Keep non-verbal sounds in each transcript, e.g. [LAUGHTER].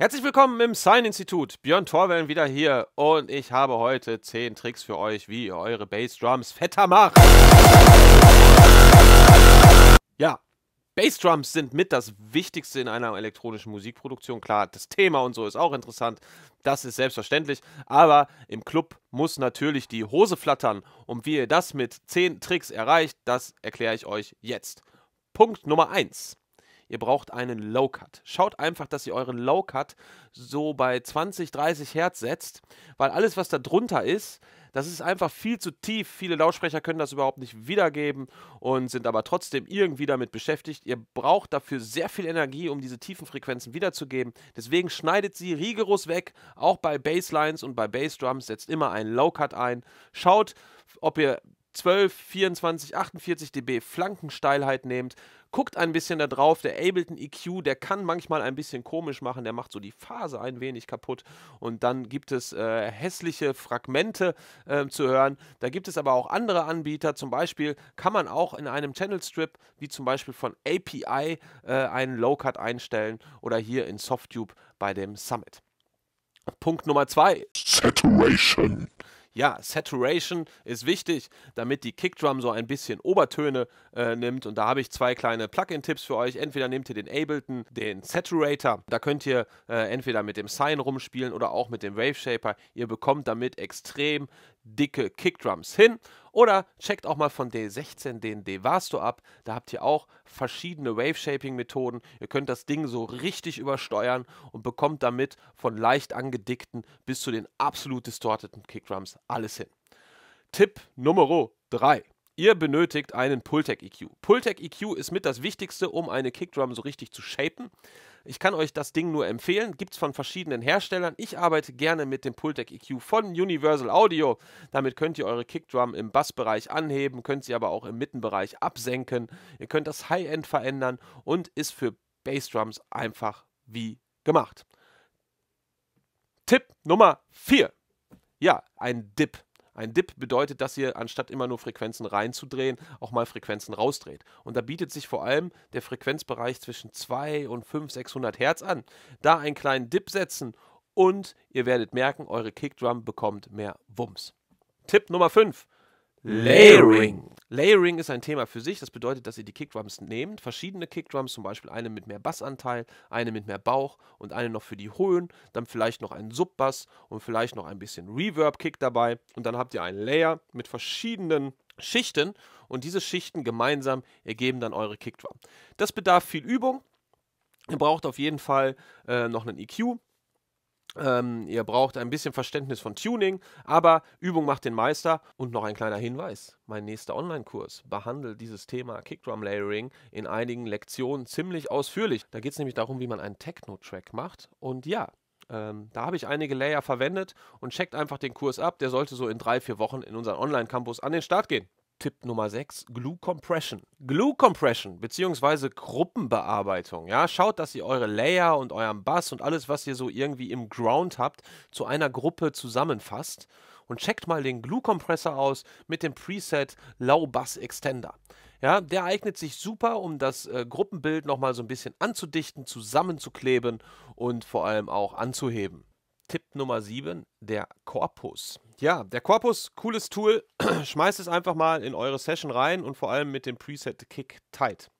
Herzlich willkommen im Sign-Institut. Björn Torwellen wieder hier und ich habe heute 10 Tricks für euch, wie ihr eure Bassdrums fetter macht. Ja, Bassdrums sind mit das Wichtigste in einer elektronischen Musikproduktion. Klar, das Thema und so ist auch interessant, das ist selbstverständlich, aber im Club muss natürlich die Hose flattern. Und wie ihr das mit 10 Tricks erreicht, das erkläre ich euch jetzt. Punkt Nummer 1. Ihr braucht einen Low Cut. Schaut einfach, dass ihr euren Low Cut so bei 20, 30 Hertz setzt, weil alles, was da drunter ist, das ist einfach viel zu tief. Viele Lautsprecher können das überhaupt nicht wiedergeben und sind aber trotzdem irgendwie damit beschäftigt. Ihr braucht dafür sehr viel Energie, um diese tiefen Frequenzen wiederzugeben. Deswegen schneidet sie rigoros weg. Auch bei Basslines und bei Bassdrums setzt immer einen Low Cut ein. Schaut, ob ihr 12, 24, 48 dB Flankensteilheit nehmt, guckt ein bisschen da drauf. Der Ableton EQ, der kann manchmal ein bisschen komisch machen, der macht so die Phase ein wenig kaputt und dann gibt es äh, hässliche Fragmente äh, zu hören. Da gibt es aber auch andere Anbieter, zum Beispiel kann man auch in einem Channel Strip, wie zum Beispiel von API, äh, einen Low Cut einstellen oder hier in Softtube bei dem Summit. Punkt Nummer 2. Saturation ja, Saturation ist wichtig, damit die Kickdrum so ein bisschen Obertöne äh, nimmt. Und da habe ich zwei kleine Plugin-Tipps für euch. Entweder nehmt ihr den Ableton, den Saturator. Da könnt ihr äh, entweder mit dem Sign rumspielen oder auch mit dem Wave Shaper. Ihr bekommt damit extrem dicke Kickdrums hin. Oder checkt auch mal von D16 den Devasto ab. Da habt ihr auch verschiedene Wave-Shaping-Methoden. Ihr könnt das Ding so richtig übersteuern und bekommt damit von leicht angedickten bis zu den absolut distorteten Kickdrums alles hin. Tipp Nummer 3. Ihr benötigt einen Pultec EQ. Pultec EQ ist mit das Wichtigste, um eine Kickdrum so richtig zu shapen. Ich kann euch das Ding nur empfehlen. Gibt es von verschiedenen Herstellern. Ich arbeite gerne mit dem Pultec EQ von Universal Audio. Damit könnt ihr eure Kickdrum im Bassbereich anheben, könnt sie aber auch im Mittenbereich absenken. Ihr könnt das High-End verändern und ist für Bassdrums einfach wie gemacht. Tipp Nummer 4. Ja, ein Dip. Ein Dip bedeutet, dass ihr anstatt immer nur Frequenzen reinzudrehen, auch mal Frequenzen rausdreht. Und da bietet sich vor allem der Frequenzbereich zwischen 2 und 5, 600 Hertz an. Da einen kleinen Dip setzen und ihr werdet merken, eure Kickdrum bekommt mehr Wumms. Tipp Nummer 5. Layering. Layering ist ein Thema für sich. Das bedeutet, dass ihr die Kickdrums nehmt, verschiedene Kickdrums, zum Beispiel eine mit mehr Bassanteil, eine mit mehr Bauch und eine noch für die Höhen, dann vielleicht noch einen Subbass und vielleicht noch ein bisschen Reverb-Kick dabei. Und dann habt ihr einen Layer mit verschiedenen Schichten und diese Schichten gemeinsam ergeben dann eure Kickdrum. Das bedarf viel Übung. Ihr braucht auf jeden Fall äh, noch einen EQ, ähm, ihr braucht ein bisschen Verständnis von Tuning, aber Übung macht den Meister. Und noch ein kleiner Hinweis: Mein nächster Online-Kurs behandelt dieses Thema Kickdrum Layering in einigen Lektionen ziemlich ausführlich. Da geht es nämlich darum, wie man einen Techno-Track macht. Und ja, ähm, da habe ich einige Layer verwendet und checkt einfach den Kurs ab. Der sollte so in drei, vier Wochen in unseren Online-Campus an den Start gehen. Tipp Nummer 6, Glue Compression. Glue Compression bzw. Gruppenbearbeitung. Ja, schaut, dass ihr eure Layer und euren Bass und alles, was ihr so irgendwie im Ground habt, zu einer Gruppe zusammenfasst und checkt mal den Glue Compressor aus mit dem Preset Low Bass Extender. Ja, der eignet sich super, um das äh, Gruppenbild nochmal so ein bisschen anzudichten, zusammenzukleben und vor allem auch anzuheben. Nummer 7, der Korpus. Ja, der Korpus, cooles Tool. [CLEARS THROAT] Schmeißt es einfach mal in eure Session rein und vor allem mit dem Preset Kick Tight.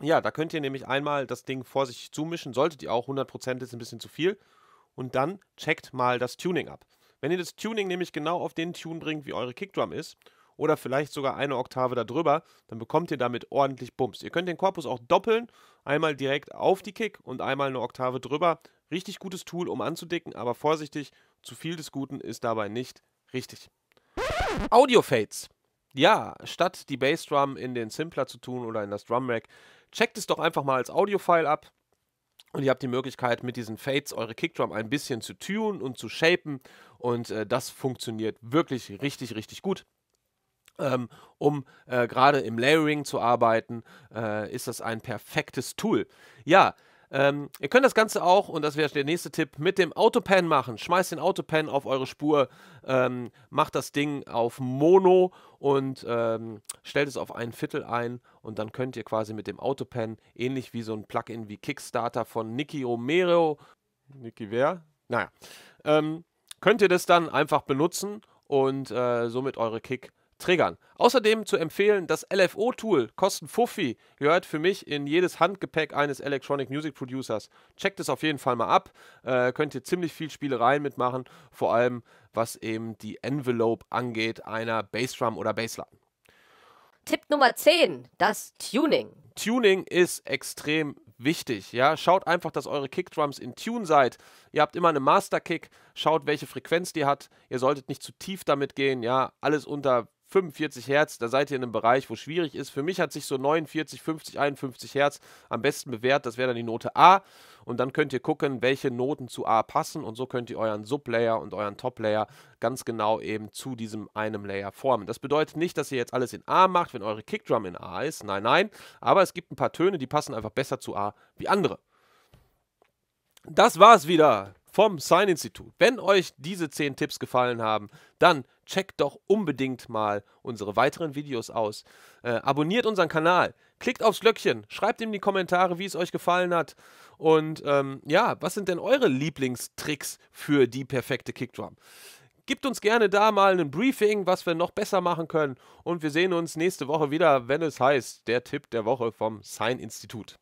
Ja, da könnt ihr nämlich einmal das Ding vor sich zumischen, solltet ihr auch, 100% ist ein bisschen zu viel. Und dann checkt mal das Tuning ab. Wenn ihr das Tuning nämlich genau auf den Tune bringt, wie eure Kickdrum ist, oder vielleicht sogar eine Oktave darüber, dann bekommt ihr damit ordentlich Bums. Ihr könnt den Korpus auch doppeln, einmal direkt auf die Kick und einmal eine Oktave drüber, richtig gutes Tool, um anzudicken, aber vorsichtig, zu viel des Guten ist dabei nicht richtig. Audio Fades. Ja, statt die Bassdrum in den Simpler zu tun oder in das Drum Rack, checkt es doch einfach mal als Audio-File ab. Und ihr habt die Möglichkeit, mit diesen Fades eure Kickdrum ein bisschen zu tunen und zu shapen. Und äh, das funktioniert wirklich richtig, richtig gut. Ähm, um äh, gerade im Layering zu arbeiten, äh, ist das ein perfektes Tool. Ja, ähm, ihr könnt das Ganze auch, und das wäre der nächste Tipp, mit dem Autopan machen. Schmeißt den Autopan auf eure Spur, ähm, macht das Ding auf Mono und ähm, stellt es auf ein Viertel ein und dann könnt ihr quasi mit dem Autopan, ähnlich wie so ein Plugin wie Kickstarter von Niki Romero, Niki wer? Naja, ähm, könnt ihr das dann einfach benutzen und äh, somit eure Kick triggern. Außerdem zu empfehlen, das LFO-Tool, Kostenfuffi gehört für mich in jedes Handgepäck eines Electronic Music Producers. Checkt es auf jeden Fall mal ab, äh, könnt ihr ziemlich viel Spielereien mitmachen, vor allem was eben die Envelope angeht einer Bassdrum oder Bassline. Tipp Nummer 10, das Tuning. Tuning ist extrem wichtig. Ja, schaut einfach, dass eure Kickdrums in Tune seid. Ihr habt immer eine Master Kick. Schaut, welche Frequenz die hat. Ihr solltet nicht zu tief damit gehen. Ja, alles unter 45 Hertz, da seid ihr in einem Bereich, wo schwierig ist. Für mich hat sich so 49, 50, 51 Hertz am besten bewährt. Das wäre dann die Note A. Und dann könnt ihr gucken, welche Noten zu A passen. Und so könnt ihr euren Sublayer und euren Toplayer ganz genau eben zu diesem einem Layer formen. Das bedeutet nicht, dass ihr jetzt alles in A macht, wenn eure Kickdrum in A ist. Nein, nein. Aber es gibt ein paar Töne, die passen einfach besser zu A wie andere. Das war's wieder vom Sign-Institut. Wenn euch diese 10 Tipps gefallen haben, dann checkt doch unbedingt mal unsere weiteren Videos aus. Äh, abonniert unseren Kanal, klickt aufs Glöckchen, schreibt in die Kommentare, wie es euch gefallen hat. Und ähm, ja, was sind denn eure Lieblingstricks für die perfekte Kickdrum? Gibt uns gerne da mal ein Briefing, was wir noch besser machen können. Und wir sehen uns nächste Woche wieder, wenn es heißt, der Tipp der Woche vom Sign-Institut.